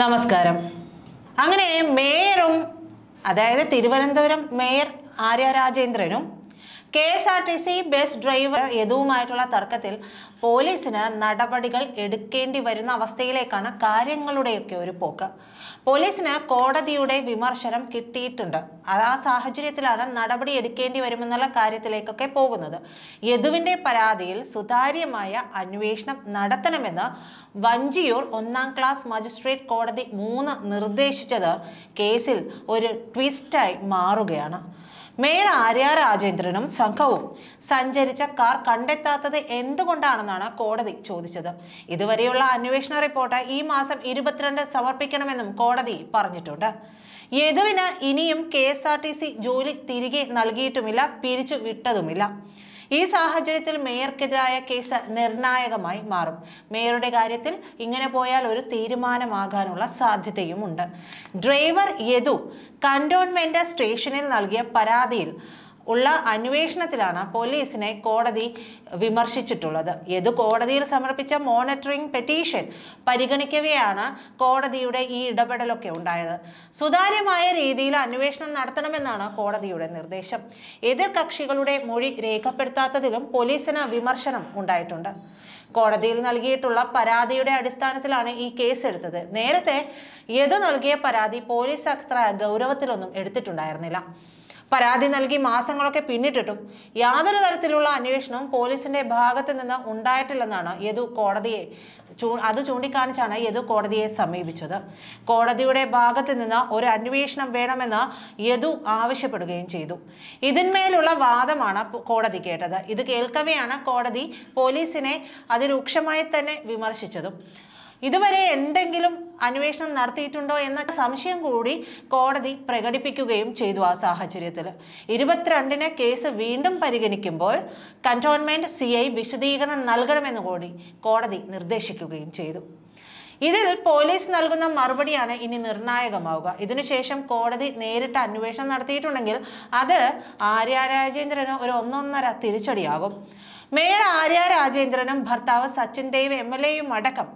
നമസ്കാരം അങ്ങനെ മേയറും അതായത് തിരുവനന്തപുരം മേയർ ആര്യ രാജേന്ദ്രനും K S R T C bus driver യദുവുമായിട്ടുള്ള തർക്കത്തിൽ പോലീസിന് നടപടികൾ എടുക്കേണ്ടി വരുന്ന അവസ്ഥയിലേക്കാണ് കാര്യങ്ങളുടെയൊക്കെ ഒരു പോക്ക് പോലീസിന് കോടതിയുടെ വിമർശനം കിട്ടിയിട്ടുണ്ട് അത് ആ സാഹചര്യത്തിലാണ് നടപടി എടുക്കേണ്ടി വരുമെന്നുള്ള കാര്യത്തിലേക്കൊക്കെ പോകുന്നത് യദുവിൻ്റെ പരാതിയിൽ സുതാര്യമായ അന്വേഷണം നടത്തണമെന്ന് വഞ്ചിയൂർ ഒന്നാം ക്ലാസ് മജിസ്ട്രേറ്റ് കോടതി മൂന്ന് നിർദ്ദേശിച്ചത് കേസിൽ ഒരു ട്വിസ്റ്റായി മാറുകയാണ് മേയർ ആര്യ രാജേന്ദ്രനും സംഘവും സഞ്ചരിച്ച കാർ കണ്ടെത്താത്തത് എന്തുകൊണ്ടാണെന്നാണ് കോടതി ചോദിച്ചത് ഇതുവരെയുള്ള അന്വേഷണ റിപ്പോർട്ട് ഈ മാസം ഇരുപത്തിരണ്ട് സമർപ്പിക്കണമെന്നും കോടതി പറഞ്ഞിട്ടുണ്ട് യദുവിന് ഇനിയും കെ ജോലി തിരികെ നൽകിയിട്ടുമില്ല പിരിച്ചു വിട്ടതുമില്ല ഈ സാഹചര്യത്തിൽ മേയർക്കെതിരായ കേസ് നിർണായകമായി മാറും മേയറുടെ കാര്യത്തിൽ ഇങ്ങനെ പോയാൽ ഒരു തീരുമാനമാകാനുള്ള സാധ്യതയുമുണ്ട് ഡ്രൈവർ യദു കണ്ടോൺമെന്റ് സ്റ്റേഷനിൽ നൽകിയ പരാതിയിൽ ഉള്ള അന്വേഷണത്തിലാണ് പോലീസിനെ കോടതി വിമർശിച്ചിട്ടുള്ളത് ഏത് കോടതിയിൽ സമർപ്പിച്ച മോണിറ്ററിംഗ് പെറ്റീഷൻ പരിഗണിക്കവെയാണ് കോടതിയുടെ ഈ ഇടപെടലൊക്കെ ഉണ്ടായത് സുതാര്യമായ രീതിയിൽ അന്വേഷണം നടത്തണമെന്നാണ് കോടതിയുടെ നിർദ്ദേശം എതിർ കക്ഷികളുടെ മൊഴി രേഖപ്പെടുത്താത്തതിലും പോലീസിന് വിമർശനം ഉണ്ടായിട്ടുണ്ട് കോടതിയിൽ നൽകിയിട്ടുള്ള പരാതിയുടെ അടിസ്ഥാനത്തിലാണ് ഈ കേസ് എടുത്തത് നേരത്തെ യദു നൽകിയ പരാതി പോലീസ് അത്ര ഗൗരവത്തിലൊന്നും എടുത്തിട്ടുണ്ടായിരുന്നില്ല പരാതി നൽകി മാസങ്ങളൊക്കെ പിന്നിട്ടിട്ടും യാതൊരു തരത്തിലുള്ള അന്വേഷണവും പോലീസിന്റെ ഭാഗത്ത് നിന്ന് ഉണ്ടായിട്ടില്ലെന്നാണ് യദു കോടതിയെ അത് ചൂണ്ടിക്കാണിച്ചാണ് യദു കോടതിയെ സമീപിച്ചത് കോടതിയുടെ ഭാഗത്ത് നിന്ന് ഒരു അന്വേഷണം വേണമെന്ന് യദു ആവശ്യപ്പെടുകയും ചെയ്തു ഇതിന്മേലുള്ള വാദമാണ് കോടതി കേട്ടത് ഇത് കേൾക്കവെയാണ് കോടതി പോലീസിനെ അതിരൂക്ഷമായി തന്നെ വിമർശിച്ചതും ഇതുവരെ എന്തെങ്കിലും അന്വേഷണം നടത്തിയിട്ടുണ്ടോ എന്ന സംശയം കൂടി കോടതി പ്രകടിപ്പിക്കുകയും ചെയ്തു ആ സാഹചര്യത്തിൽ ഇരുപത്തിരണ്ടിന് കേസ് വീണ്ടും പരിഗണിക്കുമ്പോൾ കന്റോൺമെന്റ് സി ഐ വിശദീകരണം നൽകണമെന്ന് കൂടി കോടതി നിർദ്ദേശിക്കുകയും ചെയ്തു ഇതിൽ പോലീസ് നൽകുന്ന മറുപടിയാണ് ഇനി നിർണായകമാവുക ഇതിനുശേഷം കോടതി നേരിട്ട് അന്വേഷണം നടത്തിയിട്ടുണ്ടെങ്കിൽ അത് ആര്യ രാജേന്ദ്രന് ഒരു ഒന്നൊന്നര തിരിച്ചടിയാകും മേയർ ആര്യ രാജേന്ദ്രനും ഭർത്താവ് സച്ചിൻ ദേവ് എം എൽ എയും അടക്കം